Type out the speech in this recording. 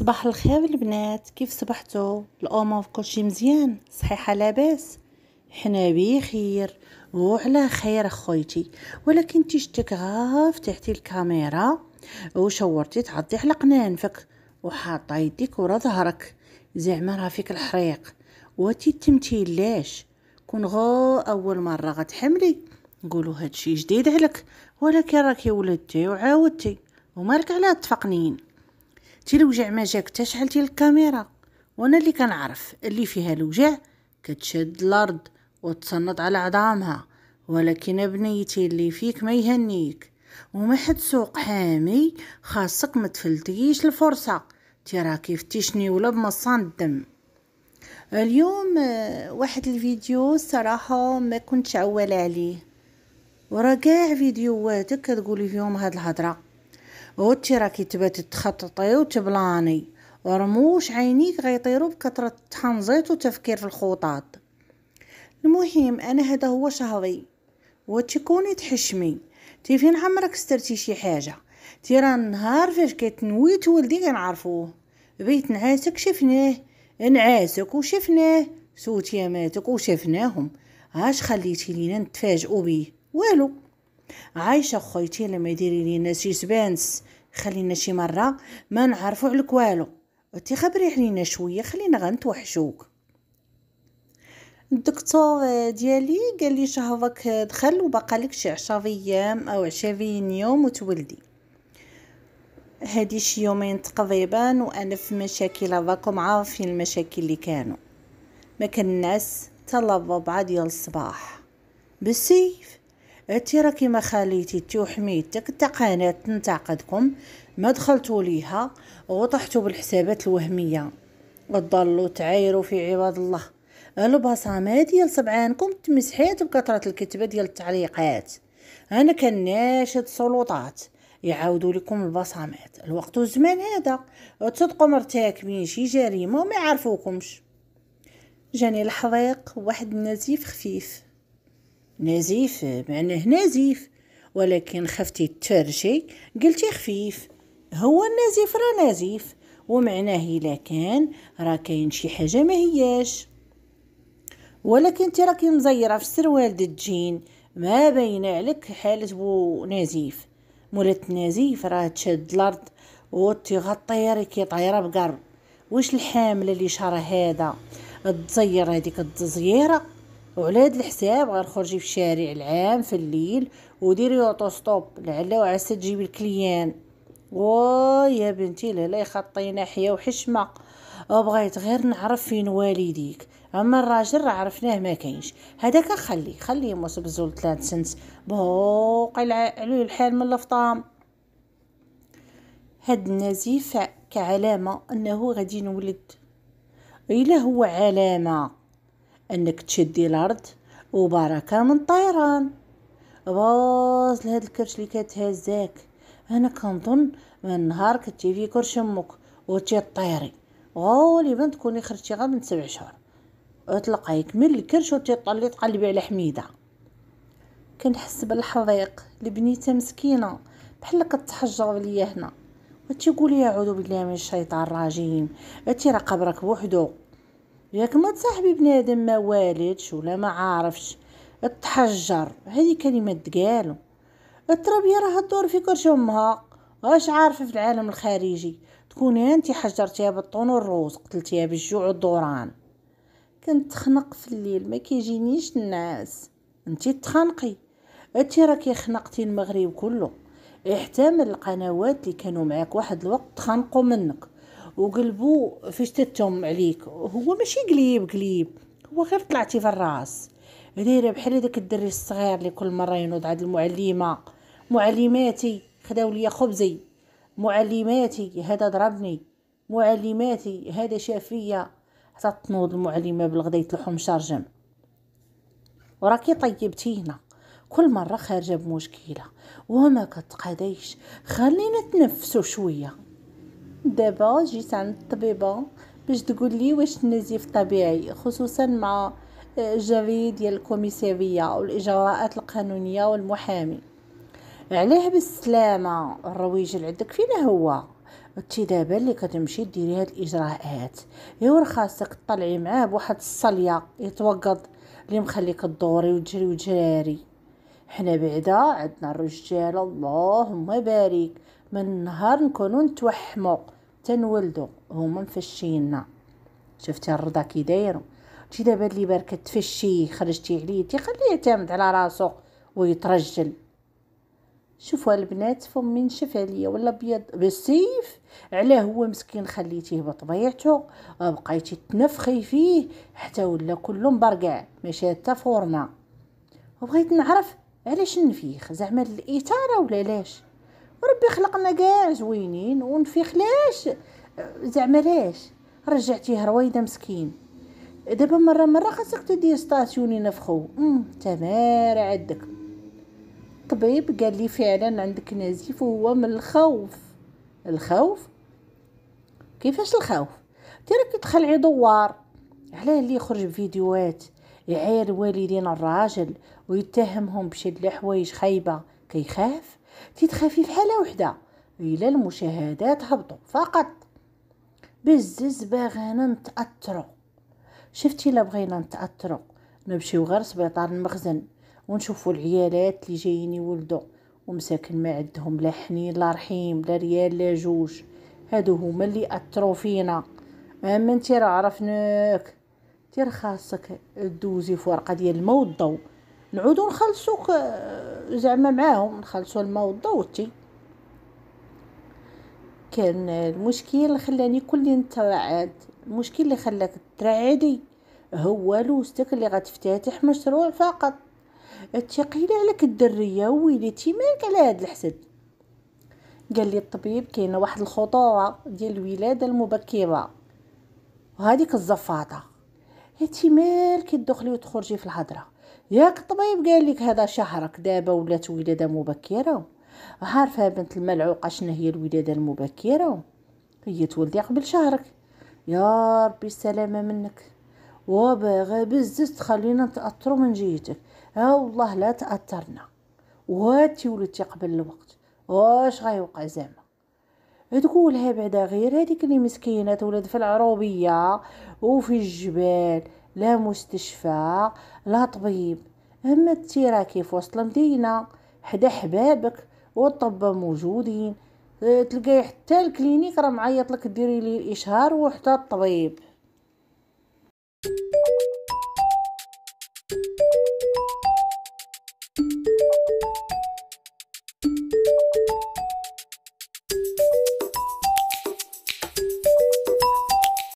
صباح الخير البنات كيف صبحتوا الامور كلشي مزيان صحيحه لاباس حنا بخير وعلى خير اخويتي ولكن تيشتك شتك فتحتي الكاميرا وشورتي تعضي على قنانفك وحاطه يديك ورا ظهرك زعما راه فيك الحريق وتي التمثيل لاش كون غو اول مره غتحملي نقولوا هادشي جديد عليك ولكن راكي ولدتي وعاودتي ومالك على تفقنين تي الوجع ما جاك تشحل تي الكاميرا وانا اللي كنعرف اللي فيها الوجع كتشد الارض وتصنط على عظامها ولكن بنيتي اللي فيك ما يهنيك وما حد سوق حامي خاصك ما تفلتيش الفرصه تيرا كيفتشني ولا بمصان الدم اليوم آه، واحد الفيديو صراحة ما كنتش عوالة عليه ورا كاع فيديوهاتك كتقولي فيهم هاد الهضره وتي راكي تباتي تخططي وتبلاني ورموش عينيك غيطيرو بكثرة التحنزيط وتفكير في الخطط المهم انا هذا هو شهري وتكوني تحشمي تي فين عمرك سترتي شي حاجه تي راه النهار فاش كتنويت ولدي كنعرفوه بيت نعاسك شفناه نعاسك وشفناه سوتياماتك وشفناهم هاش خليتي لينا نتفاجئو بيه والو عايشة خويتي لما يديري لينا سيسبانس سبانس خلينا شي مرة ما نعرفو عليك والو تي خبري علينا شوية خلينا غنتوحشوك الدكتور ديالي قال لي شهرك دخل وبقى لك شي عشر ايام او عشرين يوم وتولدي هادي شي يومين تقريبا وانا في مشاكل راكم عارفين المشاكل اللي كانوا ما الناس تلا الربعه ديال الصباح بالسيف تيرا كيما خاليتي تي وحميتك تا قناه تنتقدكم ما دخلتوا ليها وطحتوا بالحسابات الوهميه وتضلوا تعايروا في عباد الله البصمه ديال سبعانكم تمسحات بكثره الكتبه ديال التعليقات انا كناشد سلطات يعاودوا لكم البصمات الوقت والزمان هذا وتصدقوا مرتاكبين شي جريمه وما يعرفوكمش جاني الحضيق واحد النزيف خفيف نزيف معناه نزيف ولكن خفتي ترشي قلتي خفيف هو النزيف راه نزيف ومعناه الا كان راه كاين شي حاجه ما هياش ولكن انت راكي مزيره في السروال الجين ما بين عليك حاله بو نزيف مولات نزيف راه تشد الارض وتغطي راكي طايره بقر واش الحامله اللي شرا هذا تزير هذيك التزييره وعلى هاد الحساب غنخرجي في الشارع العام في الليل وديري اوتو ستوب لعل وعسى تجيبي الكليان يا بنتي لهلا يخطينا حيا وحشمه وبغيت غير نعرف فين والديك اما الراجل راه عرفناه ما كاينش هذاك خلي خليه موس بزول ثلاث سنت بوق عليه الحال من الفطام هاد النزيف كعلامه انه غادي نولد الا هو علامه انك تشدي الارض وبركه من طيران باز لهاد الكرش اللي كتهزاك انا كنظن من نهار كنتي في كرش امك وتي طيري غالبا تكوني خرجتي غير من سبع شهور تلقايك من الكرش طلي تقلبي على حميده كنحس بالحضيق لبنيته مسكينه بحال كتحجر ليا هنا وتيقول يا اعوذ بالله من الشيطان الرجيم راه قبرك بوحدو ياك ما تصاحبي بنادم ما والدش ولا ما عارفش تحجر هذه كلمة تقالو التربية راها تدور في كرش امها واش عارفة في العالم الخارجي تكوني انت حجرتيها بالطون والروز قتلتيها بالجوع والدوران كنت تخنق في الليل ما كيجينيش الناس انت تخنقي انت راكي خنقتي المغرب كله احتمل القنوات اللي كانوا معاك واحد الوقت تخنقوا منك وقلبو فاش تتهم عليك هو ماشي قليب قليب هو غير طلعتي في الراس دايره بحال داك الدري الصغير اللي كل مره ينوض عند المعلمه معلماتي خداو ليا خبزي معلماتي هذا ضربني معلماتي هذا شاف فيا حتى تنوض المعلمه بالغدا يتلحم مشرجم وراكي طيبتينا كل مره خارجه بمشكله وما كتقاديش خلينا تنفسوا شويه دابا جيت عند الطبيبه باش تقول لي واش النزيف طبيعي خصوصا مع آه، الجري ديال الكوميساريه والاجراءات القانونيه والمحامي عليه بالسلامه الرويج اللي عندك فينا هو انت دابا اللي كتمشي ديري هاد الاجراءات ايوا خاصك تطلعي معاه بواحد الصليه يتوقض اللي مخليك تدوري وتجري وتجراري حنا بعدا عندنا الرجال اللهم بارك من نهار نكونو نتوحمو تنولدو هما مفشينا شفتي الرضا كي دايرو تي دابا اللي باركه تفشي خرجتي عليه تي خليه يعتمد على راسو ويترجل شوفوا البنات فمي نشف عليا ولا بيض بالسيف علاه هو مسكين خليتيه بطبيعته بقيتي تنفخي فيه حتى ولا كله مبرقع ماشي حتى فورنا وبغيت نعرف علاش نفيخ زعما الاثاره ولا علاش ربي خلقنا كاع زوينين ونفيخلاش زعما لاش رجعتيه رويده مسكين دابا مره مره خاصك تدير ستاسيوني نفخو ام تمار عندك الطبيب قال لي فعلا عندك نزيف وهو من الخوف الخوف كيفاش الخوف تراك تخلعي دوار علاه اللي يخرج بفيديوهات يعاير والدين الراجل ويتهمهم بشي حوايج خايبه كيخاف تتخفي في حاله وحده الى المشاهدات هبطوا فقط بزز باغانا نتاثروا شفتي الا بغينا نتاثروا نمشيو غير سبيطار المخزن ونشوفوا العيالات اللي جايين يولدوا ومساكن ما عندهم لا حنين لا رحيم لا ريال لا جوج هادو هما اللي اثروا فينا اما انت راه عرفناك تير خاصك دوزي في ورقه ديال الماء والضوء نعودو نخلصو زعما معاهم نخلصو الماء تي كان المشكل اللي خلاني كلي نترعد المشكل اللي خلاك ترعدي هو لوستك اللي غتفتتح مشروع فقط تقيله عليك الدريه ويليتي مالك على هاد الحسد قال لي الطبيب كاينه واحد الخطوره ديال الولاده المبكره وهذيك الزفاطه هاتي مالك تدخلي وتخرجي في الهضره ياك الطبيب قال لك هذا شهرك دابا ولات ولاده مبكره عارفه بنت الملعوقه شنو هي الولاده المبكره هي تولدي قبل شهرك يا ربي السلامه منك وباغا بزز تخلينا نتاثروا من جيتك ها آه والله لا تاثرنا وهاتي ولدتي قبل الوقت واش غيوقع زعما تقولها بعدا غير هذيك اللي مسكينه تولد في العروبيه وفي الجبال لا مستشفى لا طبيب اما انتي في وسط المدينه حدا حبابك والطب موجودين أه، تلقاي حتى الكلينيك راه معيط لك ديري لي الاشهار وحتى الطبيب